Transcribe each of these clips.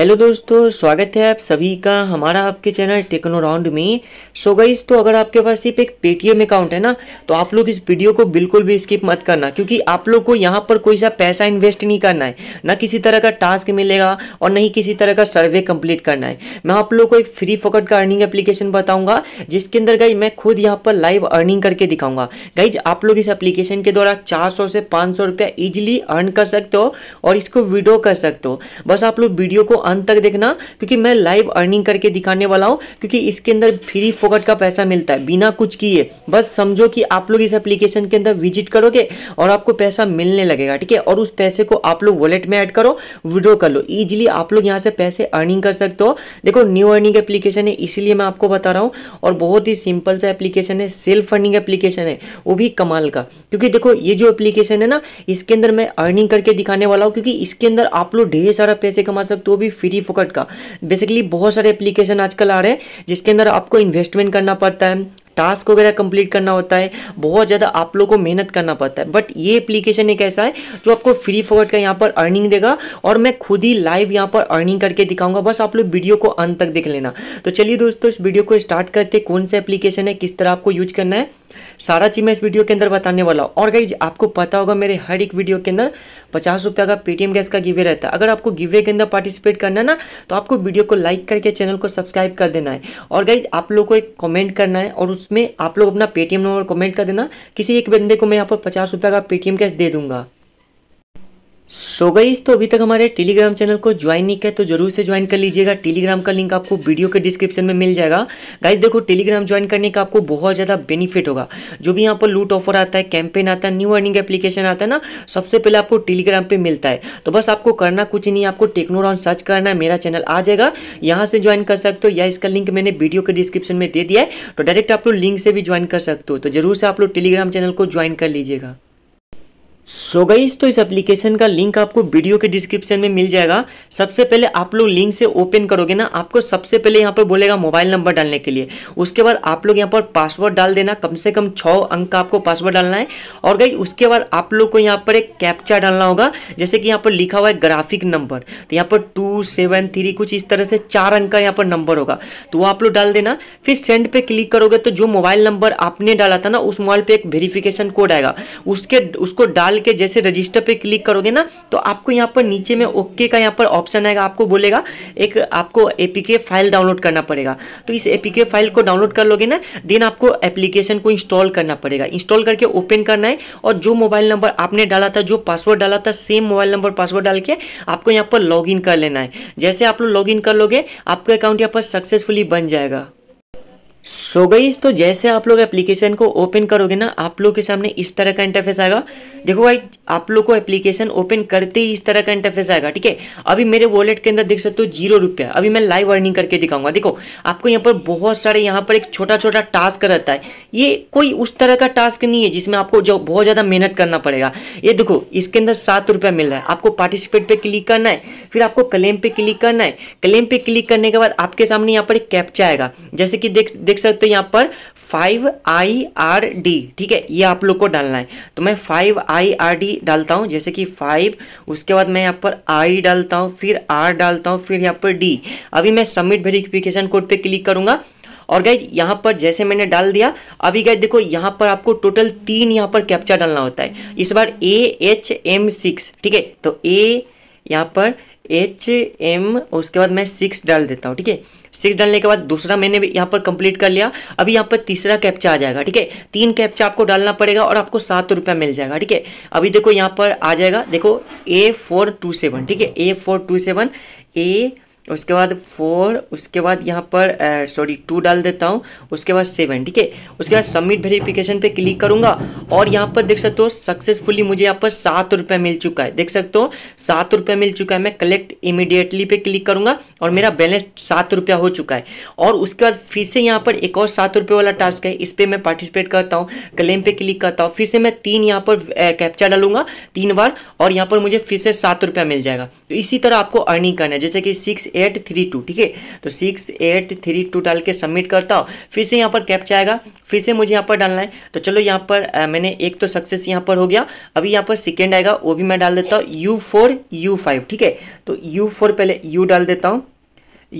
Hello दोस्तों स्वागत है आप सभी का हमारा आपके चैनल टेक्नो राउंड में सो गाइस तो अगर आपके पास सिर्फ एक पेटीएम अकाउंट है ना तो आप लोग इस वीडियो को बिल्कुल भी स्किप मत करना क्योंकि आप लोग को यहाँ पर कोई सा पैसा इन्वेस्ट नहीं करना है ना किसी तरह का टास्क मिलेगा और ना ही किसी तरह का सर्वे कंप्लीट करना है मैं आप लोग को एक फ्री फोकट का अर्निंग एप्लीकेशन बताऊँगा जिसके अंदर गाई मैं खुद यहाँ पर लाइव अर्निंग करके दिखाऊंगा गाइज आप लोग इस एप्लीकेशन के द्वारा चार से पाँच सौ इजिली अर्न कर सकते हो और इसको विड्रो कर सकते हो बस आप लोग वीडियो को अंत तक देखना क्योंकि मैं लाइव अर्निंग करके दिखाने वाला हूँ क्योंकि इसके अंदर फ्री फोकट का पैसा मिलता है बिना कुछ किए बस समझो कि आप लोग इस एप्लीकेशन के अंदर विजिट करोगे और आपको पैसा मिलने लगेगा ठीक है और उस पैसे को आप लोग वॉलेट में ऐड करो विड्रो कर लो ईजिली आप लोग यहाँ से पैसे अर्निंग कर सकते हो देखो न्यू अर्निंग एप्लीकेशन है इसीलिए मैं आपको बता रहा हूँ और बहुत ही सिंपल सा एप्लीकेशन है सेल्फ अर्निंग एप्लीकेशन है वो भी कमाल का क्योंकि देखो ये जो एप्लीकेशन है ना इसके अंदर मैं अर्निंग करके दिखाने वाला हूँ क्योंकि इसके अंदर आप लोग ढेर सारा पैसे कमा सकते हो भी भी फ्री फोकट का बेसिकली बहुत सारे एप्लीकेशन आजकल आ रहे हैं जिसके अंदर आपको इन्वेस्टमेंट करना पड़ता है टास्क वगैरह कंप्लीट करना होता है बहुत ज़्यादा आप लोग को मेहनत करना पड़ता है बट ये एप्लीकेशन एक ऐसा है जो आपको फ्री फॉरवर्ड का यहाँ पर अर्निंग देगा और मैं खुद ही लाइव यहाँ पर अर्निंग करके दिखाऊंगा बस आप लोग वीडियो को अंत तक देख लेना तो चलिए दोस्तों इस वीडियो को स्टार्ट करते कौन सा एप्लीकेशन है किस तरह आपको यूज करना है सारा चीज़ मैं इस वीडियो के अंदर बताने वाला हूँ और गाइज आपको पता होगा मेरे हर एक वीडियो के अंदर पचास रुपये का पेटीएम गैस का गिवे रहता है अगर आपको गिवे के अंदर पार्टिसिपेट करना है ना तो आपको वीडियो को लाइक करके चैनल को सब्सक्राइब कर देना है और गाइज आप लोग को एक कॉमेंट करना है और उस उसमें आप लोग अपना पेटीएम नंबर कमेंट कर देना किसी एक बंदे को मैं यहाँ पर पचास रुपये का पेटीएम कैश दे दूंगा सो so गईस तो अभी तक हमारे टेलीग्राम चैनल को ज्वाइन नहीं किया तो जरूर से ज्वाइन कर लीजिएगा टेलीग्राम का लिंक आपको वीडियो के डिस्क्रिप्शन में मिल जाएगा गाइस देखो टेलीग्राम ज्वाइन करने का आपको बहुत ज़्यादा बेनिफिट होगा जो भी यहाँ पर लूट ऑफर आता है कैंपेन आता है न्यू अर्निंग एप्लीकेशन आता है ना सबसे पहले आपको टेलीग्राम पर मिलता है तो बस आपको करना कुछ नहीं आपको टेक्नोराउंड सर्च करना है मेरा चैनल आ जाएगा यहाँ से ज्वाइन कर सकते हो या इसका लिंक मैंने वीडियो के डिस्क्रिप्शन में दे दिया है तो डायरेक्ट आप लोग लिंक से भी ज्वाइन कर सकते हो तो जरूर से आप लोग टेलीग्राम चैनल को ज्वाइन कर लीजिएगा सो so गईस तो इस एप्लीकेशन का लिंक आपको वीडियो के डिस्क्रिप्शन में मिल जाएगा सबसे पहले आप लोग लिंक से ओपन करोगे ना आपको सबसे पहले यहाँ पर बोलेगा मोबाइल नंबर डालने के लिए उसके बाद आप लोग यहाँ पर पासवर्ड डाल देना कम से कम छः अंक का आपको पासवर्ड डालना है और गई उसके बाद आप लोग को यहाँ पर एक कैप्चा डालना होगा जैसे कि यहाँ पर लिखा हुआ है ग्राफिक नंबर तो यहाँ पर टू सेवन थ्री कुछ इस तरह से चार अंक का यहाँ पर नंबर होगा तो वो आप लोग डाल देना फिर सेंड पे क्लिक करोगे तो जो मोबाइल नंबर आपने डाला था ना उस मोबाइल पर एक वेरिफिकेशन कोड आएगा उसके उसको डाल के जैसे रजिस्टर पे क्लिक करोगे ना तो आपको यहाँ पर नीचे में ओके का यहाँ पर ऑप्शन आएगा आपको बोलेगा एक आपको एपीके फाइल डाउनलोड करना पड़ेगा तो इस एपीके फाइल को डाउनलोड कर लोगे ना देन आपको एप्लीकेशन को इंस्टॉल करना पड़ेगा इंस्टॉल करके ओपन करना है और जो मोबाइल नंबर आपने डाला था जो पासवर्ड डाला था सेम मोबाइल नंबर पासवर्ड डाल के आपको यहाँ पर लॉग कर लेना है जैसे आप लोग लॉग कर लोगे आपका अकाउंट यहाँ पर सक्सेसफुली बन जाएगा सो so गई तो जैसे आप लोग एप्लीकेशन को ओपन करोगे ना आप लोग के सामने इस तरह का इंटरफेस आएगा देखो भाई आप लोग को एप्लीकेशन ओपन करते ही इस तरह का इंटरफेस आएगा ठीक है अभी मेरे वॉलेट के अंदर देख सकते हो जीरो रुपया अभी मैं लाइव अर्निंग करके दिखाऊंगा देखो आपको यहाँ पर बहुत सारे यहाँ पर एक छोटा छोटा टास्क रहता है ये कोई उस तरह का टास्क नहीं है जिसमें आपको जो बहुत ज़्यादा मेहनत करना पड़ेगा ये देखो इसके अंदर सात रुपया मिल रहा है आपको पार्टिसिपेट पे क्लिक करना है फिर आपको क्लेम पे क्लिक करना है क्लेम पे क्लिक करने के बाद आपके सामने यहाँ पर एक कैप्चा आएगा जैसे कि देख देख सकते हो यहाँ पर फाइव आई आर डी ठीक है ये आप लोग को डालना है तो मैं फाइव आई आर डी डालता हूँ जैसे कि फाइव उसके बाद मैं यहाँ पर आई डालता हूँ फिर आर डालता हूँ फिर यहाँ पर डी अभी मैं सबमिट वेरिफिकेशन कोड पे क्लिक करूँगा और गाइज यहाँ पर जैसे मैंने डाल दिया अभी गाइज देखो यहाँ पर आपको टोटल तीन यहाँ पर कैप्चा डालना होता है इस बार ए एच एम सिक्स ठीक है तो ए यहाँ पर एच एम और उसके बाद मैं सिक्स डाल देता हूँ ठीक है सिक्स डालने के बाद दूसरा मैंने भी यहाँ पर कंप्लीट कर लिया अभी यहाँ पर तीसरा कैप्चा आ जाएगा ठीक है तीन कैप्चा आपको डालना पड़ेगा और आपको सात रुपया मिल जाएगा ठीक है अभी देखो यहाँ पर आ जाएगा देखो ए फोर टू सेवन ठीक है A four two seven A उसके बाद फोर उसके बाद यहाँ पर सॉरी टू डाल देता हूँ उसके बाद सेवन ठीक है उसके बाद सबमिट वेरिफिकेशन पे क्लिक करूँगा और यहाँ पर देख सकते हो सक्सेसफुली मुझे यहाँ पर सात रुपये मिल चुका है देख सकते हो सात रुपये मिल चुका है मैं कलेक्ट इमिडिएटली पे क्लिक करूँगा और मेरा बैलेंस सात रुपया हो चुका है और उसके बाद फिर से यहाँ पर एक और सात रुपये वाला टास्क है इस पर मैं पार्टिसिपेट करता हूँ क्लेम पे क्लिक करता हूँ फिर से मैं तीन यहाँ पर कैप्चा डालूंगा तीन बार और यहाँ पर मुझे फिर से सात रुपया मिल जाएगा तो इसी तरह आपको अर्निंग करना है जैसे कि सिक्स एट थ्री टू ठीक है तो सिक्स एट थ्री टू डाल के सबमिट करता हूँ फिर से यहाँ पर कैप्चा आएगा फिर से मुझे यहाँ पर डालना है तो चलो यहाँ पर आ, मैंने एक तो सक्सेस यहाँ पर हो गया अभी यहाँ पर सेकेंड आएगा वो भी मैं डाल देता हूँ यू फोर यू फाइव ठीक है तो यू फोर पहले यू डाल देता हूँ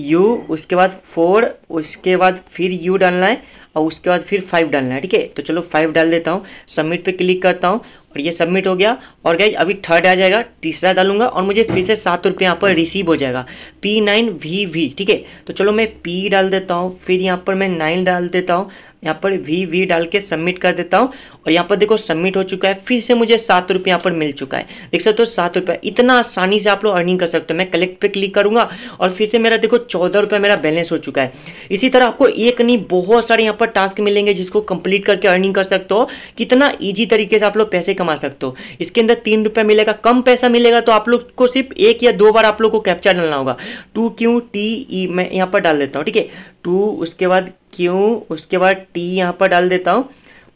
यू उसके बाद फोर उसके बाद फिर यू डालना है और उसके बाद फिर फाइव डालना है ठीक है तो चलो फाइव डाल देता हूँ सबमिट पे क्लिक करता हूँ और ये सबमिट हो गया और गई अभी थर्ड आ जाएगा तीसरा डालूंगा और मुझे फिर से सात रुपये यहाँ पर रिसीव हो जाएगा पी नाइन वी वी ठीक है तो चलो मैं पी डाल देता हूँ फिर यहाँ पर मैं नाइन डाल देता हूँ यहाँ पर वी वी डाल के सबमिट कर देता हूँ और यहाँ पर देखो सबमिट हो चुका है फिर से मुझे सात रुपये यहाँ पर मिल चुका है देख सकते हो तो सात रुपये इतना आसानी से आप लोग अर्निंग कर सकते हो मैं कलेक्ट पे क्लिक करूँगा और फिर से मेरा देखो चौदह रुपये मेरा बैलेंस हो चुका है इसी तरह आपको एक नहीं बहुत सारे यहाँ पर टास्क मिलेंगे जिसको कंप्लीट करके अर्निंग कर सकते हो कितना ईजी तरीके से आप लोग पैसे कमा सकते हो इसके अंदर तीन रुपये मिलेगा कम पैसा मिलेगा तो आप लोग को सिर्फ एक या दो बार आप लोग को कैप्चर डालना होगा two Q T E e, मैं यहाँ पर डाल देता हूँ ठीक है टू उसके बाद क्यू उसके बाद टी यहाँ पर डाल देता हूँ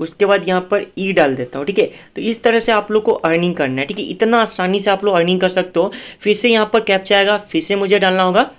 उसके बाद यहाँ पर ई e डाल देता हूँ ठीक है तो इस तरह से आप लोग को अर्निंग करना है ठीक है इतना आसानी से आप लोग अर्निंग कर सकते हो फिर से यहाँ पर कैप्चा आएगा फिर से मुझे डालना होगा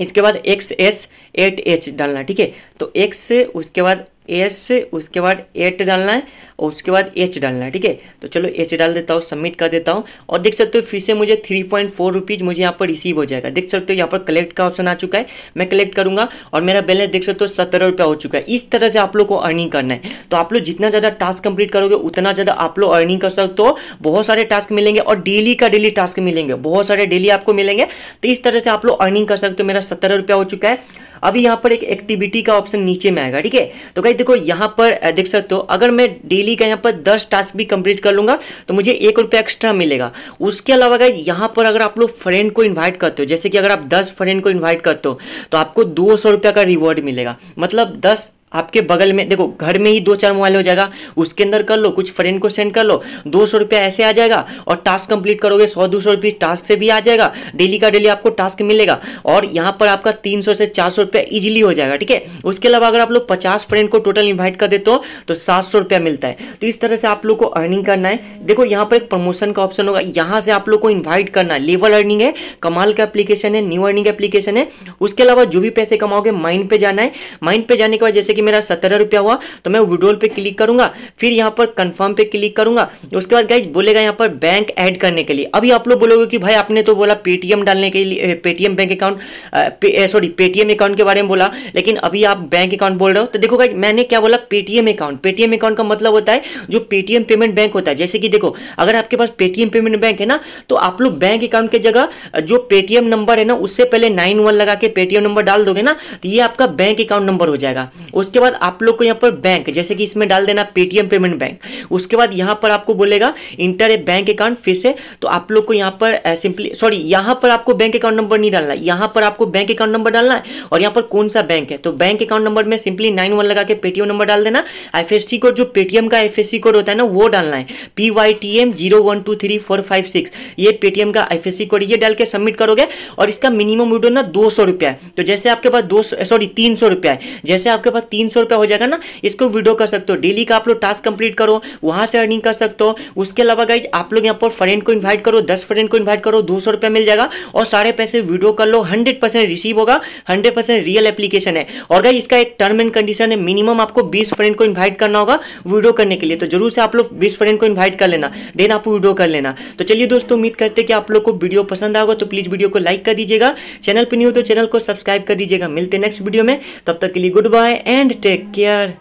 इसके बाद एक्स एस एट एच डालना है ठीक है तो एक्स उसके बाद एस उसके बाद एट डालना है और उसके बाद एच डालना है ठीक है तो चलो एच डाल देता हूँ सबमिट कर देता हूँ और देख सकते हो फिर से मुझे थ्री पॉइंट फोर रुपीज़ मुझे यहाँ पर रिसीव हो जाएगा देख सकते हो यहाँ पर कलेक्ट का ऑप्शन आ चुका है मैं कलेक्ट करूंगा और मेरा बैलेंस देख सकते हो सत्रह रुपया हो चुका है इस तरह से आप लोग को अर्निंग करना है तो आप लोग जितना ज़्यादा टास्क कंप्लीट करोगे उतना ज़्यादा आप लोग अर्निंग कर सकते हो बहुत सारे टास्क मिलेंगे और डेली का डेली टास्क मिलेंगे बहुत सारे डेली आपको मिलेंगे तो इस तरह से आप लोग अर्निंग कर सकते हो मेरा सत्रह रुपया हो चुका है अभी यहाँ पर एक एक्टिविटी का ऑप्शन नीचे में आएगा ठीक है तो कहीं देखो यहाँ पर देख सकते हो अगर मैं डेली डेली का यहाँ पर दस टास्क भी कंप्लीट कर लूंगा तो मुझे एक रुपया एक्स्ट्रा मिलेगा उसके अलावा गाइज यहाँ पर अगर आप लोग फ्रेंड को इन्वाइट करते हो जैसे कि अगर आप दस फ्रेंड को इन्वाइट करते हो तो आपको दो सौ रुपया का रिवॉर्ड मिलेगा मतलब दस आपके बगल में देखो घर में ही दो चार मोबाइल हो जाएगा उसके अंदर कर लो कुछ फ्रेंड को सेंड कर लो दो सौ रुपया ऐसे आ जाएगा और टास्क कंप्लीट करोगे सौ दो सौ रुपये टास्क से भी आ जाएगा डेली का डेली आपको टास्क मिलेगा और यहाँ पर आपका तीन सौ से चार सौ रुपया ईजिली हो जाएगा ठीक है उसके अलावा अगर आप लोग पचास फ्रेंड को टोटल इन्वाइट कर देते हो तो सात सौ रुपया मिलता है तो इस तरह से आप लोग को अर्निंग करना है देखो यहाँ पर एक प्रमोशन का ऑप्शन होगा यहाँ से आप लोग को इन्वाइट करना है लेवल अर्निंग है कमाल का एप्लीकेशन है न्यू अर्निंग एप्लीकेशन है उसके अलावा जो भी पैसे कमाओगे माइंड पे जाना है माइंड पे जाने के बाद जैसे कि मेरा सत्रह रुपया हुआ तो मैं विड्रोल पे क्लिक करूंगा फिर यहाँ पर कंफर्म पे क्लिक करूंगा उसके बाद गाइज बोलेगा यहाँ पर बैंक ऐड करने के लिए अभी आप लोग बोलोगे कि भाई आपने तो बोला पेटीएम डालने के लिए Paytm bank account sorry Paytm account के बारे में बोला लेकिन अभी आप बैंक अकाउंट बोल रहे हो तो देखो गाइज मैंने क्या बोला पेटीएम अकाउंट पेटीएम अकाउंट का मतलब होता है जो पेटीएम पेमेंट बैंक होता है जैसे कि देखो अगर आपके पास पेटीएम पेमेंट बैंक है ना तो आप लोग बैंक अकाउंट के जगह जो पेटीएम नंबर है ना उससे पहले नाइन वन लगा के पेटीएम नंबर डाल दोगे ना तो ये आपका बैंक अकाउंट नंबर हो जाएगा उसके बाद आप लोग को यहाँ पर बैंक जैसे कि इसमें डाल देना पेटीएम पेमेंट बैंक उसके बाद यहाँ पर आपको बोलेगा इंटर ए बैंक अकाउंट फिर से तो आप लोग को यहाँ पर सिंपली सॉरी यहाँ पर आपको बैंक अकाउंट नंबर नहीं डालना यहाँ पर आपको बैंक अकाउंट नंबर डालना है और यहाँ पर कौन सा बैंक है तो बैंक अकाउंट नंबर में सिंपली नाइन वन लगा के पेटीएम नंबर डाल देना एफ एस टी कोड जो पेटीएम का एफ एस सी कोड होता है ना वो डालना है P Y T M zero one two three four five six ये पेटीएम का एफ एस सी कोड ये डाल के सबमिट करोगे और इसका मिनिमम विडो ना दो सौ रुपया है तो जैसे आपके पास दो सॉरी तीन सौ रुपया है जैसे आपके पास तीन सौ रुपया हो जाएगा ना इसको वीडियो कर सकते हो डेली का आप लोग टास्क कंप्लीट करो वहां से अर्निंग कर सकते हो उसके अलावा गाइज आप लोग यहाँ पर फ्रेंड को इन्वाइट करो दस फ्रेंड को इन्वाइट करो दो सौ रुपया मिल जाएगा और सारे पैसे वीडियो कर लो हंड्रेड परसेंट रिसीव होगा हंड्रेड परसेंट रियल एप्लीकेशन है और गाइज इसका एक टर्म एंड कंडीशन है मिनिमम आपको बीस फ्रेंड को इन्वाइट करना होगा वीडियो करने के लिए तो जरूर से आप लोग बीस फ्रेंड को इन्वाइट कर लेना देन आप वीडियो कर लेना तो चलिए दोस्तों उम्मीद करते कि आप लोग को वीडियो पसंद आएगा तो प्लीज वीडियो को लाइक कर दीजिएगा चैनल पर नहीं हो तो चैनल को सब्सक्राइब कर दीजिएगा मिलते नेक्स्ट वीडियो में तब तक के लिए good bye and and take care.